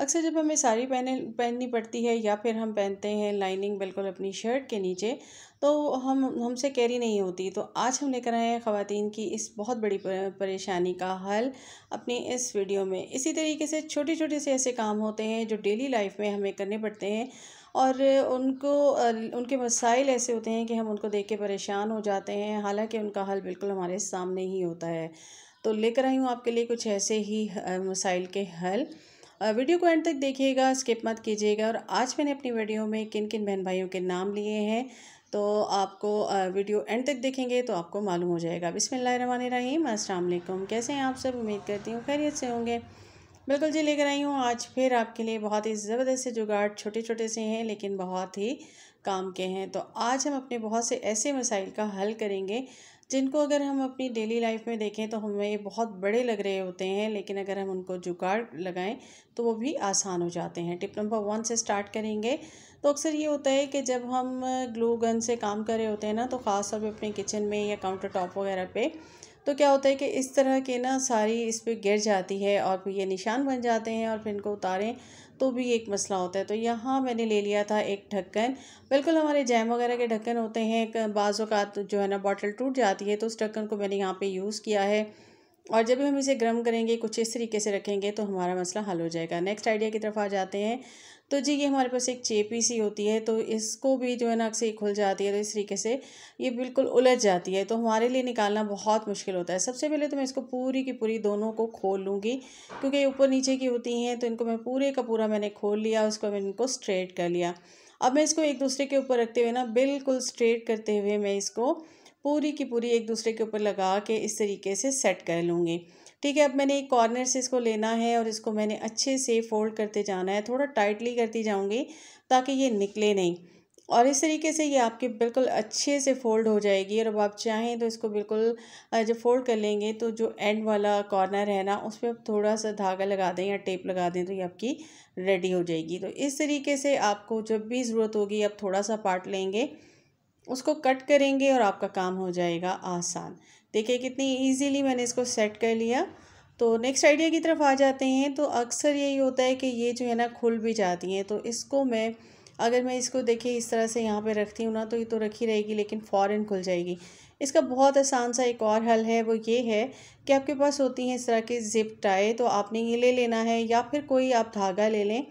अक्सर जब हमें साड़ी पहने पहननी पड़ती है या फिर हम पहनते हैं लाइनिंग बिल्कुल अपनी शर्ट के नीचे तो हम हमसे कैरी नहीं होती तो आज हम लेकर आए हैं ख़वान की इस बहुत बड़ी परेशानी का हल अपनी इस वीडियो में इसी तरीके से छोटे छोटे से ऐसे काम होते हैं जो डेली लाइफ में हमें करने पड़ते हैं और उनको उनके मसाइल ऐसे होते हैं कि हम उनको देख के परेशान हो जाते हैं हालांकि उनका हल बिल्कुल हमारे सामने ही होता है तो लेकर आई हूँ आपके लिए कुछ ऐसे ही मसाइल के हल वीडियो को एंड तक देखिएगा स्किप मत कीजिएगा और आज मैंने अपनी वीडियो में किन किन बहन भाइयों के नाम लिए हैं तो आपको वीडियो एंड तक देखेंगे तो आपको मालूम हो जाएगा रहीम असलम कैसे हैं आप सब उम्मीद करती हूँ खैरियत से होंगे बिल्कुल जी लेकर आई हूँ आज फिर आपके लिए बहुत ही ज़बरदस्त से जुगाड़ छोटे छोटे से हैं लेकिन बहुत ही काम के हैं तो आज हम अपने बहुत से ऐसे मसाइल का हल करेंगे जिनको अगर हम अपनी डेली लाइफ में देखें तो हमें बहुत बड़े लग रहे होते हैं लेकिन अगर हम उनको जुगाड़ लगाएं तो वो भी आसान हो जाते हैं टिप नंबर वन से स्टार्ट करेंगे तो अक्सर ये होता है कि जब हम ग्लू गन से काम कर रहे होते हैं ना तो ख़ास तौर पर अपने किचन में या काउंटर टॉप वगैरह पे तो क्या होता है कि इस तरह के ना सारी इस पर गिर जाती है और फिर ये निशान बन जाते हैं और फिर इनको उतारें तो भी एक मसला होता है तो यहाँ मैंने ले लिया था एक ढक्कन बिल्कुल हमारे जैम वगैरह के ढक्कन होते हैं बाज़ात जो है ना बॉटल टूट जाती है तो उस ढक्कन को मैंने यहाँ पर यूज़ किया है और जब हम इसे गर्म करेंगे कुछ इस तरीके से रखेंगे तो हमारा मसला हल हो जाएगा नेक्स्ट आइडिया की तरफ आ जाते हैं तो जी ये हमारे पास एक चेपी सी होती है तो इसको भी जो है ना अक्सर खुल जाती है तो इस तरीके से ये बिल्कुल उलझ जाती है तो हमारे लिए निकालना बहुत मुश्किल होता है सबसे पहले तो मैं इसको पूरी की पूरी दोनों को खोल लूँगी क्योंकि ऊपर नीचे की होती हैं तो इनको मैं पूरे का पूरा मैंने खोल लिया उसको मैंने इनको स्ट्रेट कर लिया अब मैं इसको एक दूसरे के ऊपर रखते हुए ना बिल्कुल स्ट्रेट करते हुए मैं इसको पूरी की पूरी एक दूसरे के ऊपर लगा के इस तरीके से सेट कर लूँगी ठीक है अब मैंने एक कॉर्नर से इसको लेना है और इसको मैंने अच्छे से फोल्ड करते जाना है थोड़ा टाइटली करती जाऊँगी ताकि ये निकले नहीं और इस तरीके से ये आपकी बिल्कुल अच्छे से फोल्ड हो जाएगी और अब आप चाहें तो इसको बिल्कुल जब फोल्ड कर लेंगे तो जो एंड वाला कॉर्नर है ना उस पर आप थोड़ा सा धागा लगा दें या टेप लगा दें तो ये आपकी रेडी हो जाएगी तो इस तरीके से आपको जब भी ज़रूरत होगी आप थोड़ा सा पार्ट लेंगे उसको कट करेंगे और आपका काम हो जाएगा आसान देखिए कितनी ईजीली मैंने इसको सेट कर लिया तो नेक्स्ट आइडिया की तरफ आ जाते हैं तो अक्सर यही होता है कि ये जो है ना खुल भी जाती हैं तो इसको मैं अगर मैं इसको देखिए इस तरह से यहाँ पे रखती हूँ ना तो ये तो रखी रहेगी लेकिन फ़ौरन खुल जाएगी इसका बहुत आसान सा एक और हल है वो ये है कि आपके पास होती हैं इस तरह की ज़िप टाई तो आपने ये ले लेना है या फिर कोई आप धागा ले लें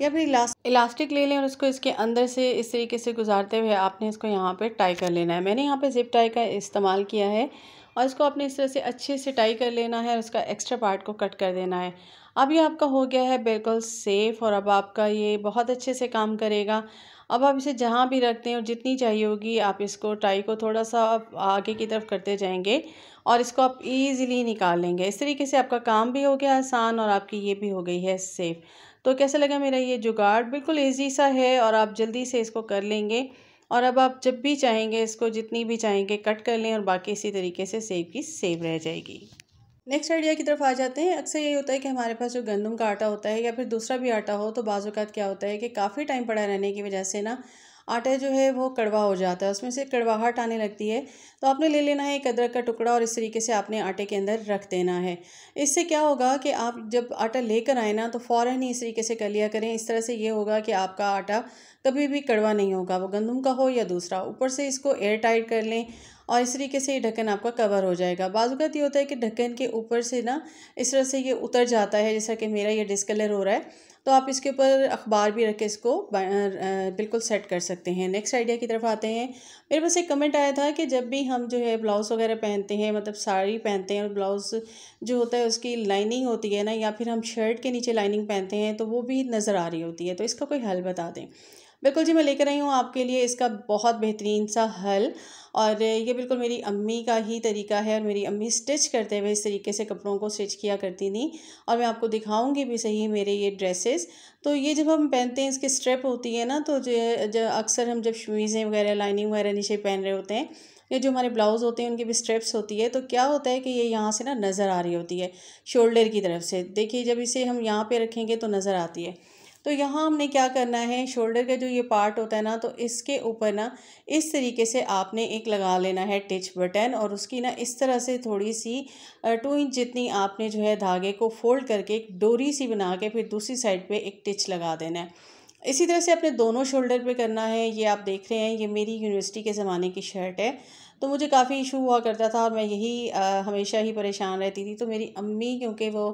या फिर इलास्टिक ले लें और उसको इसके अंदर से इस तरीके से गुजारते हुए आपने इसको यहाँ पर टाई कर लेना है मैंने यहाँ पर जिप टाई का इस्तेमाल किया है और इसको आपने इस तरह से अच्छे से टाई कर लेना है और उसका एक्स्ट्रा पार्ट को कट कर देना है अब ये आपका हो गया है बिल्कुल सेफ़ और अब आपका ये बहुत अच्छे से काम करेगा अब आप इसे जहाँ भी रखते हैं और जितनी चाहिए होगी आप इसको टाई को थोड़ा सा आप आगे की तरफ करते जाएंगे और इसको आप ईज़िली निकाल लेंगे इस तरीके से आपका काम भी हो गया आसान और आपकी ये भी हो गई है सेफ़ तो कैसा लगा मेरा ये जुगाड़ बिल्कुल ईजी सा है और आप जल्दी से इसको कर लेंगे और अब आप जब भी चाहेंगे इसको जितनी भी चाहेंगे कट कर लें और बाकी इसी तरीके से सेब की सेब रह जाएगी नेक्स्ट आइडिया की तरफ आ जाते हैं अक्सर यही होता है कि हमारे पास जो गंदम का आटा होता है या फिर दूसरा भी आटा हो तो बाज़ात क्या होता है कि काफ़ी टाइम पड़ा रहने की वजह से ना आटा जो है वो कड़वा हो जाता है उसमें से कड़वाहट आने लगती है तो आपने ले लेना है एक अदरक का टुकड़ा और इस तरीके से आपने आटे के अंदर रख देना है इससे क्या होगा कि आप जब आटा लेकर आए ना तो फ़ौर ही इस तरीके से कर लिया करें इस तरह से ये होगा कि आपका आटा कभी भी कड़वा नहीं होगा वो गंदम का हो या दूसरा ऊपर से इसको एयर टाइट कर लें और इस तरीके से ये ढक्कन आपका कवर हो जाएगा बाजूगत तो ये होता है कि ढक्कन के ऊपर से ना इस तरह से ये उतर जाता है जैसा कि मेरा ये डिस्कलर हो रहा है तो आप इसके ऊपर अखबार भी रख के इसको बिल्कुल सेट कर सकते हैं नेक्स्ट आइडिया की तरफ आते हैं मेरे पास एक कमेंट आया था कि जब भी हम जो है ब्लाउज़ वगैरह पहनते हैं मतलब साड़ी पहनते हैं और ब्लाउज़ जो होता है उसकी लाइनिंग होती है ना या फिर हम शर्ट के नीचे लाइनिंग पहनते हैं तो वो भी नज़र आ रही होती है तो इसका कोई हल बता दें बिल्कुल जी मैं लेकर आई हूँ आपके लिए इसका बहुत बेहतरीन सा हल और ये बिल्कुल मेरी अम्मी का ही तरीका है और मेरी अम्मी स्टिच करते हुए इस तरीके से कपड़ों को स्टिच किया करती थी और मैं आपको दिखाऊंगी भी सही मेरे ये ड्रेसेस तो ये जब हम पहनते हैं इसके स्ट्रेप होती है ना तो जो अक्सर हम जब शमीज़ें वगैरह लाइनिंग वगैरह नीचे पहन रहे होते हैं ये जो हमारे ब्लाउज़ होते हैं उनकी भी स्ट्रेप्स होती है तो क्या होता है कि ये यहाँ से ना नज़र आ रही होती है शोल्डर की तरफ से देखिए जब इसे हम यहाँ पे रखेंगे तो नज़र आती है तो यहाँ हमने क्या करना है शोल्डर का जो ये पार्ट होता है ना तो इसके ऊपर ना इस तरीके से आपने एक लगा लेना है टिच बटन और उसकी ना इस तरह से थोड़ी सी टू इंच जितनी आपने जो है धागे को फोल्ड करके एक डोरी सी बना के फिर दूसरी साइड पर एक टिच लगा देना है इसी तरह से अपने दोनों शोल्डर पर करना है ये आप देख रहे हैं ये मेरी यूनिवर्सिटी के ज़माने की शर्ट है तो मुझे काफ़ी इशू हुआ करता था और मैं यही आ, हमेशा ही परेशान रहती थी तो मेरी अम्मी क्योंकि वो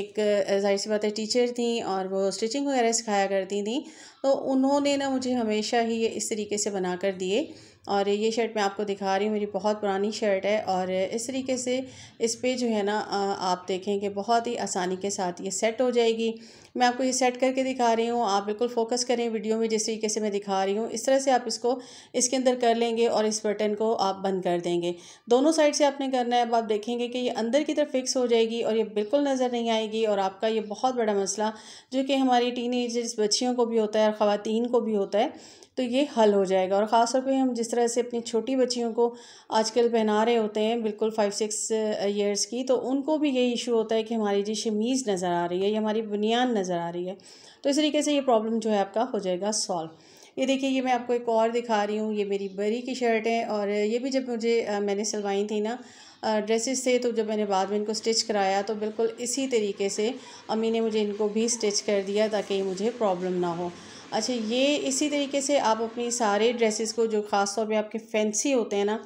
एक जाहिर सी बात है टीचर थी और वो स्टिचिंग वगैरह सिखाया करती थी तो उन्होंने ना मुझे हमेशा ही ये इस तरीके से बना कर दिए और ये शर्ट मैं आपको दिखा रही हूँ मेरी बहुत पुरानी शर्ट है और इस तरीके से इस पर जो है ना आप देखें कि बहुत ही आसानी के साथ ये सेट हो जाएगी मैं आपको ये सेट करके दिखा रही हूँ आप बिल्कुल फोकस करें वीडियो में जिस तरीके से मैं दिखा रही हूँ इस तरह से आप इसको इसके अंदर कर लेंगे और इस बटन को आप बंद कर देंगे दोनों साइड से आपने करना है अब आप देखेंगे कि ये अंदर की तरफ फिक्स हो जाएगी और ये बिल्कुल नज़र नहीं आएगी और आपका ये बहुत बड़ा मसला जो कि हमारी टीन बच्चियों को भी होता है और ख़वान को भी होता है तो ये हल हो जाएगा और ख़ास तौर पर हम जिस तरह से अपनी छोटी बच्चियों को आजकल पहना रहे होते हैं बिल्कुल फाइव सिक्स ईयर्स की तो उनको भी यही इशू होता है कि हमारी जी शमीज़ नज़र आ रही है या हमारी बुनियान नज़र आ रही है तो इस तरीके से ये प्रॉब्लम जो है आपका हो जाएगा सॉल्व ये देखिए ये मैं आपको एक और दिखा रही हूँ ये मेरी बरी की शर्ट है और ये भी जब मुझे आ, uh, मैंने सिलवाई थी ना ड्रेसेस uh, से तो जब मैंने बाद में इनको स्टिच कराया तो बिल्कुल इसी तरीके से अम्मी ने मुझे इनको भी स्टिच कर दिया ताकि मुझे प्रॉब्लम ना हो अच्छा ये इसी तरीके से आप अपनी सारे ड्रेसेस को जो ख़ास तौर पे आपके फैंसी होते हैं ना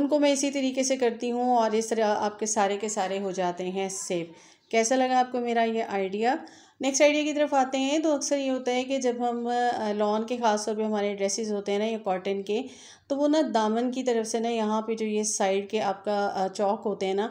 उनको मैं इसी तरीके से करती हूँ और इस तरह आपके सारे के सारे हो जाते हैं सेव कैसा लगा आपको मेरा ये आइडिया नेक्स्ट आइडिया की तरफ आते हैं तो अक्सर ये होता है कि जब हम लॉन के ख़ास तौर पे हमारे ड्रेसेस होते हैं ना या कॉटन के तो वो ना दामन की तरफ से ना यहाँ पे जो ये साइड के आपका चौक होते हैं ना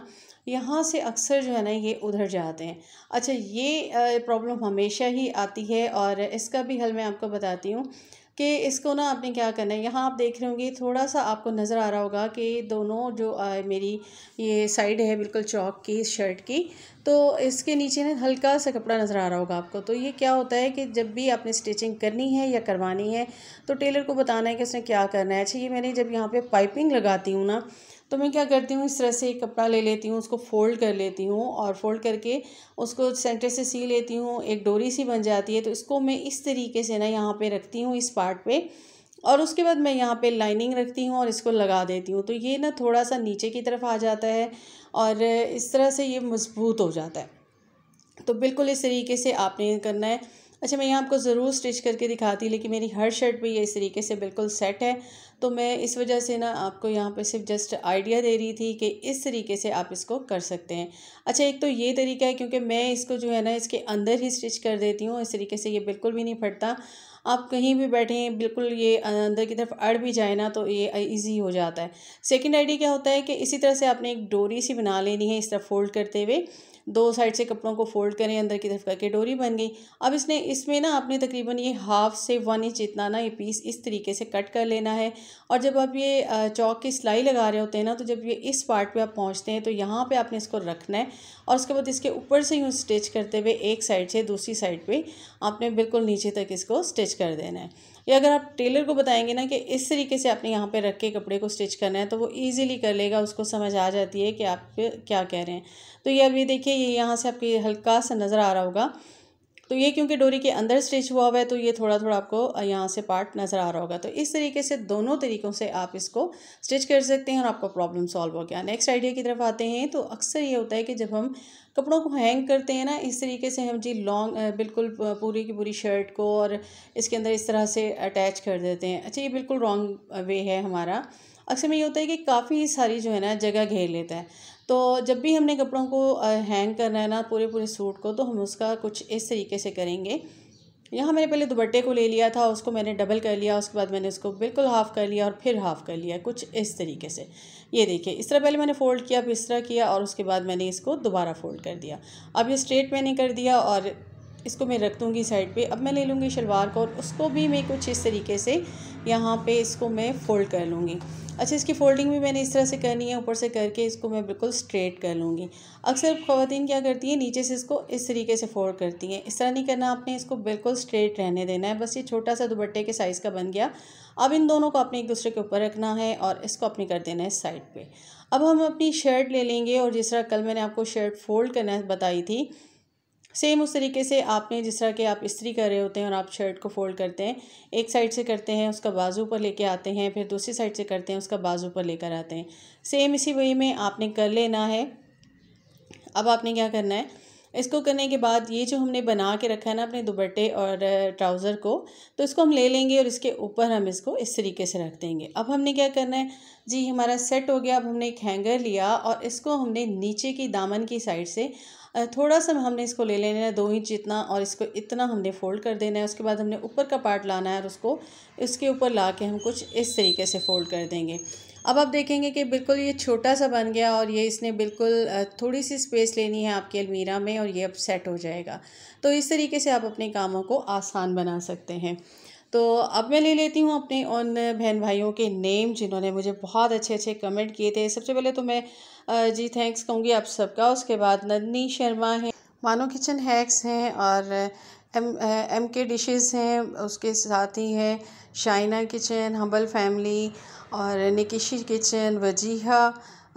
यहाँ से अक्सर जो है ना ये उधर जाते हैं अच्छा ये प्रॉब्लम हमेशा ही आती है और इसका भी हल मैं आपको बताती हूँ कि इसको ना आपने क्या करना है यहाँ आप देख रहे होंगे थोड़ा सा आपको नज़र आ रहा होगा कि दोनों जो आ, मेरी ये साइड है बिल्कुल चौक की शर्ट की तो इसके नीचे ना हल्का सा कपड़ा नज़र आ रहा होगा आपको तो ये क्या होता है कि जब भी आपने स्टिचिंग करनी है या करवानी है तो टेलर को बताना है कि उसने क्या करना है अच्छा ये मैंने जब यहाँ पर पाइपिंग लगाती हूँ ना तो मैं क्या करती हूँ इस तरह से एक कपड़ा ले लेती हूँ उसको फोल्ड कर लेती हूँ और फोल्ड करके उसको सेंटर से सी लेती हूँ एक डोरी सी बन जाती है तो इसको मैं इस तरीके से ना यहाँ पर रखती हूँ इस पार्ट पे और उसके बाद मैं यहाँ पे लाइनिंग रखती हूँ और इसको लगा देती हूँ तो ये ना थोड़ा सा नीचे की तरफ आ जाता है और इस तरह से ये मज़बूत हो जाता है तो बिल्कुल इस तरीके से आपने करना है अच्छा मैं यहाँ आपको ज़रूर स्टिच करके दिखाती लेकिन मेरी हर शर्ट पे ये इस तरीके से बिल्कुल सेट है तो मैं इस वजह से ना आपको यहाँ पे सिर्फ जस्ट आइडिया दे रही थी कि इस तरीके से आप इसको कर सकते हैं अच्छा एक तो ये तरीका है क्योंकि मैं इसको जो है ना इसके अंदर ही स्टिच कर देती हूँ इस तरीके से ये बिल्कुल भी नहीं फटता आप कहीं भी बैठें बिल्कुल ये अंदर की तरफ अड़ भी जाए ना तो ये इजी हो जाता है सेकंड आइडिया क्या होता है कि इसी तरह से आपने एक डोरी सी बना लेनी है इस तरह फोल्ड करते हुए दो साइड से कपड़ों को फोल्ड करें अंदर की तरफ करके डोरी बन गई अब इसने इसमें ना आपने तकरीबन ये हाफ से वन इंच इतना ना ये पीस इस तरीके से कट कर लेना है और जब आप ये चौक की सिलाई लगा रहे होते हैं ना तो जब ये इस पार्ट पे आप पहुंचते हैं तो यहाँ पे आपने इसको रखना है और उसके बाद इसके ऊपर से यूँ स्टिच करते हुए एक साइड से दूसरी साइड पर आपने बिल्कुल नीचे तक इसको स्टिच कर देना है या अगर आप टेलर को बताएंगे ना कि इस तरीके से आपने यहाँ पे रख के कपड़े को स्टिच करना है तो वो ईजिली कर लेगा उसको समझ आ जाती है कि आप क्या कह रहे हैं तो ये अभी देखिए ये यहाँ से आपके हल्का सा नज़र आ रहा होगा तो ये क्योंकि डोरी के अंदर स्टिच हुआ हुआ है तो ये थोड़ा थोड़ा आपको यहाँ से पार्ट नज़र आ रहा होगा तो इस तरीके से दोनों तरीक़ों से आप इसको स्टिच कर सकते हैं और आपका प्रॉब्लम सॉल्व हो गया नेक्स्ट आइडिया की तरफ आते हैं तो अक्सर ये होता है कि जब हम कपड़ों को हैंग करते हैं ना इस तरीके से हम जी लॉन्ग बिल्कुल पूरी की पूरी शर्ट को और इसके अंदर इस तरह से अटैच कर देते हैं अच्छा ये बिल्कुल रॉन्ग वे है हमारा अक्सर में ये होता है कि काफ़ी सारी जो है ना जगह घेर लेता है तो जब भी हमने कपड़ों को हैंग करना है ना पूरे पूरे सूट को तो हम उसका कुछ इस तरीके से करेंगे यहाँ मैंने पहले दुपट्टे को ले लिया था उसको मैंने डबल कर लिया उसके बाद मैंने उसको बिल्कुल हाफ़ कर लिया और फिर हाफ़ कर लिया कुछ इस तरीके से ये देखिए इस तरह पहले मैंने फ़ोल्ड किया फिर इस तरह किया और उसके बाद मैंने इसको दोबारा फ़ोल्ड कर दिया अब ये स्ट्रेट मैंने कर दिया और इसको मैं रख दूँगी साइड पे अब मैं ले लूँगी शलवार को और उसको भी मैं कुछ इस तरीके से यहाँ पे इसको मैं फ़ोल्ड कर लूँगी अच्छा इसकी फ़ोल्डिंग भी मैंने इस तरह से करनी है ऊपर से करके इसको मैं बिल्कुल स्ट्रेट कर लूँगी अक्सर ख़वान क्या करती हैं नीचे से इसको इस तरीके से फोल्ड करती हैं इस तरह नहीं करना आपने इसको बिल्कुल स्ट्रेट रहने देना है बस ये छोटा सा दुपट्टे के साइज़ का बन गया अब इन दोनों को आपने एक दूसरे के ऊपर रखना है और इसको अपने कर देना है साइड पर अब हम अपनी शर्ट ले लेंगे और जिस तरह कल मैंने आपको शर्ट फोल्ड करना बताई थी सेम उस तरीके से आपने जिस तरह के आप इस्त्री कर रहे होते हैं और आप शर्ट को फोल्ड करते हैं एक साइड से करते हैं उसका बाजू पर लेके आते हैं फिर दूसरी साइड से करते हैं उसका बाजू पर लेकर आते हैं सेम इसी वही में आपने कर लेना है अब आपने क्या करना है इसको करने के बाद ये जो हमने बना के रखा है ना अपने दुपट्टे और ट्राउज़र को तो इसको हम ले लेंगे और इसके ऊपर हम इसको इस तरीके से रख देंगे अब हमने क्या करना है जी हमारा सेट हो गया अब हमने एक हैंगर लिया और इसको हमने नीचे की दामन की साइड से थोड़ा सा हमने इसको ले लेना है दो इंच जितना और इसको इतना हमने फोल्ड कर देना है उसके बाद हमने ऊपर का पार्ट लाना है और उसको इसके ऊपर ला के हम कुछ इस तरीके से फ़ोल्ड कर देंगे अब आप देखेंगे कि बिल्कुल ये छोटा सा बन गया और ये इसने बिल्कुल थोड़ी सी स्पेस लेनी है आपके अलमीरा में और ये अब सेट हो जाएगा तो इस तरीके से आप अपने कामों को आसान बना सकते हैं तो अब मैं ले लेती हूँ अपने उन बहन भाइयों के नेम जिन्होंने मुझे बहुत अच्छे अच्छे कमेंट किए थे सबसे पहले तो मैं जी थैंक्स कहूँगी आप सबका उसके बाद नंदनी शर्मा है मानो किचन हैक्स हैं और एम एम के डिशेज़ हैं उसके साथ ही है शाइना किचन हम्बल फैमिली और निकिशी किचन वजीहा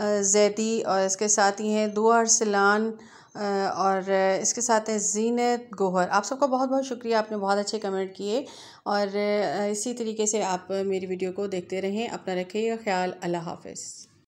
जैदी और इसके साथ ही हैं दुआ अरसलान और इसके साथ हैं जीनत गोहर आप सबका बहुत बहुत शुक्रिया आपने बहुत अच्छे कमेंट किए और इसी तरीके से आप मेरी वीडियो को देखते रहें अपना रखिएगा ख्याल अल्लाह हाफिज़